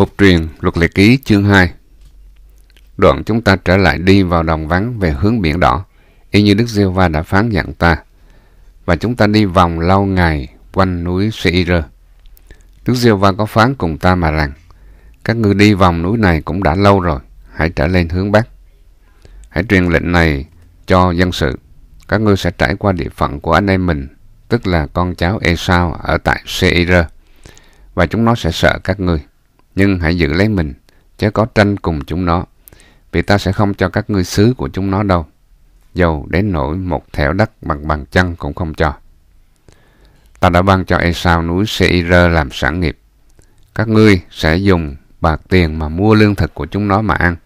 Phục truyền luật lệ ký chương 2 Đoạn chúng ta trở lại đi vào đồng vắng về hướng biển đỏ, y như Đức Diêu Va đã phán dặn ta. Và chúng ta đi vòng lâu ngày quanh núi Seir. Đức Diêu Va có phán cùng ta mà rằng, các ngươi đi vòng núi này cũng đã lâu rồi, hãy trở lên hướng Bắc. Hãy truyền lệnh này cho dân sự. Các ngươi sẽ trải qua địa phận của anh em mình, tức là con cháu Esau ở tại Seir, và chúng nó sẽ sợ các ngươi nhưng hãy giữ lấy mình chớ có tranh cùng chúng nó vì ta sẽ không cho các ngươi xứ của chúng nó đâu dầu đến nổi một thẻo đất bằng bàn chân cũng không cho ta đã ban cho Esau núi Seir làm sản nghiệp các ngươi sẽ dùng bạc tiền mà mua lương thực của chúng nó mà ăn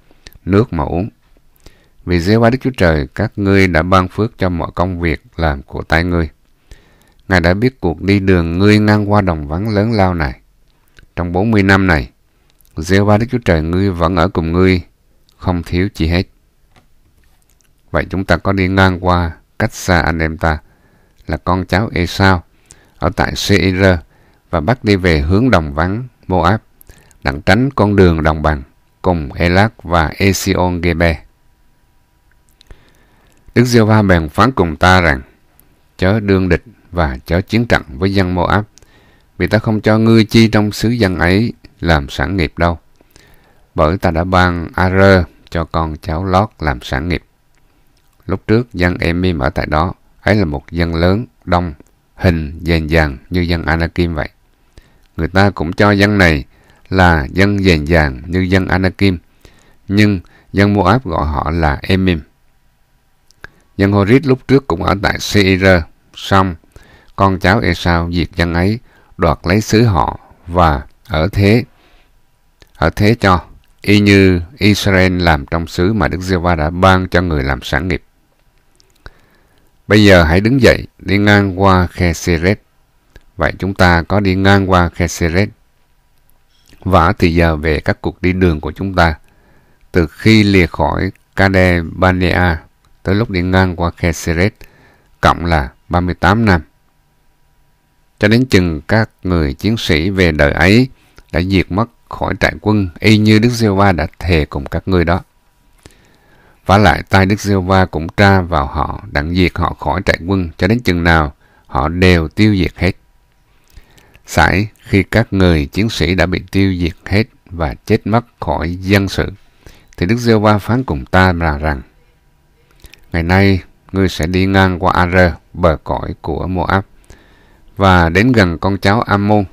nước mà uống vì dưới hoa đức chúa trời các ngươi đã ban phước cho mọi công việc làm của tay ngươi ngài đã biết cuộc đi đường ngươi ngang qua đồng vắng lớn lao này trong 40 năm này gieo ba Đức Chúa Trời ngươi vẫn ở cùng ngươi, không thiếu chi hết. Vậy chúng ta có đi ngang qua cách xa anh em ta là con cháu Esau ở tại Seir và bắt đi về hướng đồng vắng Moab đặng tránh con đường đồng bằng cùng Elac và Esion Gebe. Đức Diêu Va bèn phán cùng ta rằng chớ đương địch và chớ chiến trận với dân Moab vì ta không cho ngươi chi trong xứ dân ấy làm sản nghiệp đâu. Bởi ta đã ban AR cho con cháu Lót làm sản nghiệp. Lúc trước dân Emim ở tại đó, ấy là một dân lớn, đông, hình dền dàng như dân Anakim vậy. Người ta cũng cho dân này là dân dền dàng như dân Anakim, nhưng dân Moab gọi họ là Emim. Dân Horit lúc trước cũng ở tại Seir, xong con cháu Esau diệt dân ấy đoạt lấy xứ họ và ở thế ở thế cho, y như Israel làm trong xứ mà Đức giê va đã ban cho người làm sản nghiệp. Bây giờ hãy đứng dậy, đi ngang qua khe Seret. Vậy chúng ta có đi ngang qua khe Seret. Vả thì giờ về các cuộc đi đường của chúng ta, từ khi lìa khỏi Kade Banea tới lúc đi ngang qua khe Seret, cộng là 38 năm. Cho đến chừng các người chiến sĩ về đời ấy đã diệt mất khỏi trại quân y như Đức giê va đã thề cùng các ngươi đó. Và lại tay Đức giê va cũng tra vào họ, đặng diệt họ khỏi trại quân cho đến chừng nào họ đều tiêu diệt hết. Sải khi các người chiến sĩ đã bị tiêu diệt hết và chết mất khỏi dân sự, thì Đức giê va phán cùng ta là rằng, Ngày nay, ngươi sẽ đi ngang qua Ar, bờ cõi của Moab, và đến gần con cháu Ammon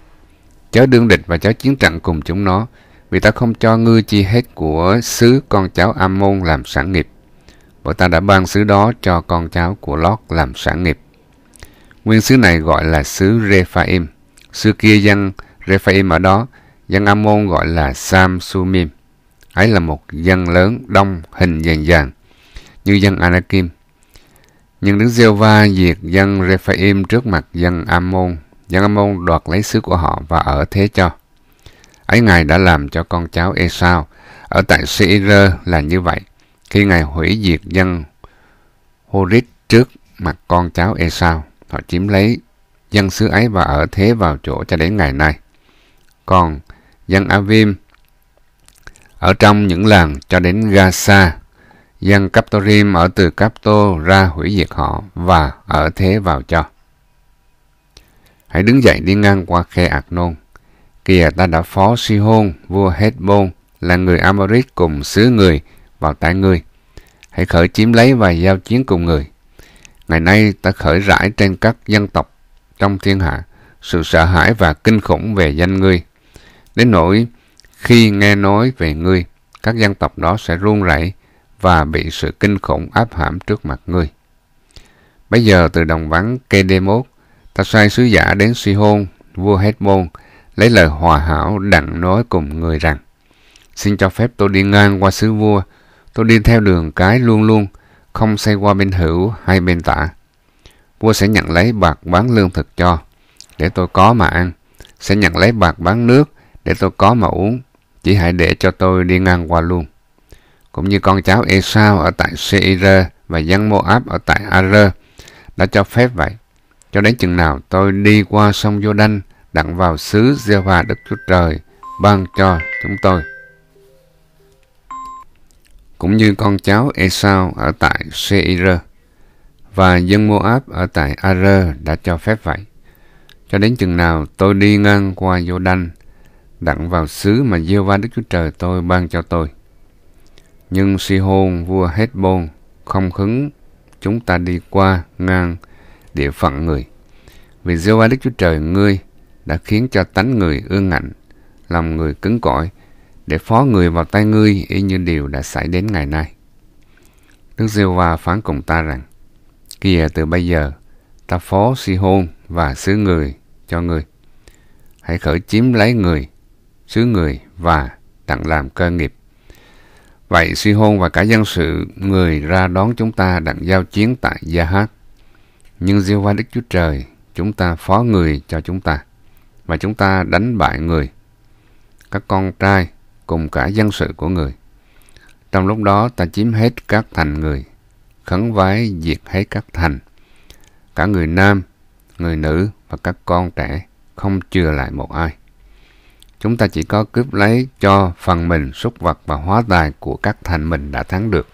chớ đương địch và chớ chiến trận cùng chúng nó, vì ta không cho ngư chi hết của xứ con cháu Ammon làm sản nghiệp, bởi ta đã ban xứ đó cho con cháu của Lot làm sản nghiệp. Nguyên xứ này gọi là xứ Rephaim, xứ kia dân Rephaim ở đó, dân Ammon gọi là Samsumim. Ấy là một dân lớn đông hình vàng dàn như dân Anakim. Nhưng Đức Giê-va diệt dân Rephaim trước mặt dân Ammon dân Giang Môn đoạt lấy xứ của họ và ở thế cho. Ấy Ngài đã làm cho con cháu Esau ở tại Seir là như vậy. Khi Ngài hủy diệt dân Horit trước mặt con cháu Esau, họ chiếm lấy dân xứ ấy và ở thế vào chỗ cho đến ngày nay. Còn dân Avim ở trong những làng cho đến Gaza, dân Captorim ở từ Capto ra hủy diệt họ và ở thế vào cho. Hãy đứng dậy đi ngang qua khe Arnon. Kìa ta đã phó hôn vua Hezbon, là người Amorit cùng xứ người vào tay ngươi. Hãy khởi chiếm lấy và giao chiến cùng người. Ngày nay ta khởi rải trên các dân tộc trong thiên hạ sự sợ hãi và kinh khủng về danh ngươi. Đến nỗi khi nghe nói về ngươi, các dân tộc đó sẽ run rẩy và bị sự kinh khủng áp hãm trước mặt ngươi. Bây giờ từ đồng vắng Kedemos Ta sai sứ giả đến hôn, vua hết môn lấy lời hòa hảo đặng nói cùng người rằng, Xin cho phép tôi đi ngang qua xứ vua, tôi đi theo đường cái luôn luôn, không xây qua bên hữu hay bên tả. Vua sẽ nhận lấy bạc bán lương thực cho, để tôi có mà ăn, sẽ nhận lấy bạc bán nước, để tôi có mà uống, chỉ hãy để cho tôi đi ngang qua luôn. Cũng như con cháu Esau ở tại Seir và dân Moab ở tại Ar đã cho phép vậy. Cho đến chừng nào tôi đi qua sông Jordan, đặng vào xứ giê và Đức Chúa Trời, ban cho chúng tôi. Cũng như con cháu Esau ở tại Seir và dân Moab ở tại Ar đã cho phép vậy. Cho đến chừng nào tôi đi ngang qua Jordan, đặng vào xứ mà giê va Đức Chúa Trời tôi ban cho tôi. Nhưng Si-hôn vua hết Hezbon không hứng chúng ta đi qua ngang địa phận người. Vì giê hô Đức Chúa Trời ngươi đã khiến cho tánh người ương ngạnh, lòng người cứng cỏi, để phó người vào tay ngươi y như điều đã xảy đến ngày nay. Đức giê hô phán cùng ta rằng, Kìa à, từ bây giờ, ta phó Si-hôn và sứ người cho ngươi. Hãy khởi chiếm lấy người, sứ người và đặng làm cơ nghiệp. Vậy Si-hôn và cả dân sự người ra đón chúng ta đặng giao chiến tại Gia Hát nhưng diêu hoa Đức Chúa Trời, chúng ta phó người cho chúng ta, và chúng ta đánh bại người, các con trai cùng cả dân sự của người. Trong lúc đó ta chiếm hết các thành người, khấn vái diệt hết các thành, cả người nam, người nữ và các con trẻ, không chừa lại một ai. Chúng ta chỉ có cướp lấy cho phần mình súc vật và hóa tài của các thành mình đã thắng được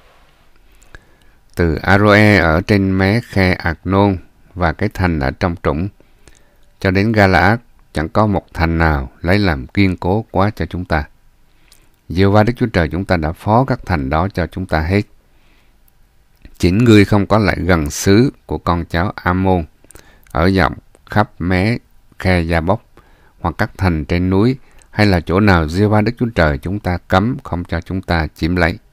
từ Aroe ở trên mé khe Arnon và cái thành ở trong trũng. Cho đến Galaad chẳng có một thành nào lấy làm kiên cố quá cho chúng ta. Diêu va Đức Chúa Trời chúng ta đã phó các thành đó cho chúng ta hết. Chính ngươi không có lại gần xứ của con cháu Amôn ở dọc khắp mé khe Gia Bốc hoặc các thành trên núi hay là chỗ nào Diêu va Đức Chúa Trời chúng ta cấm không cho chúng ta chiếm lấy.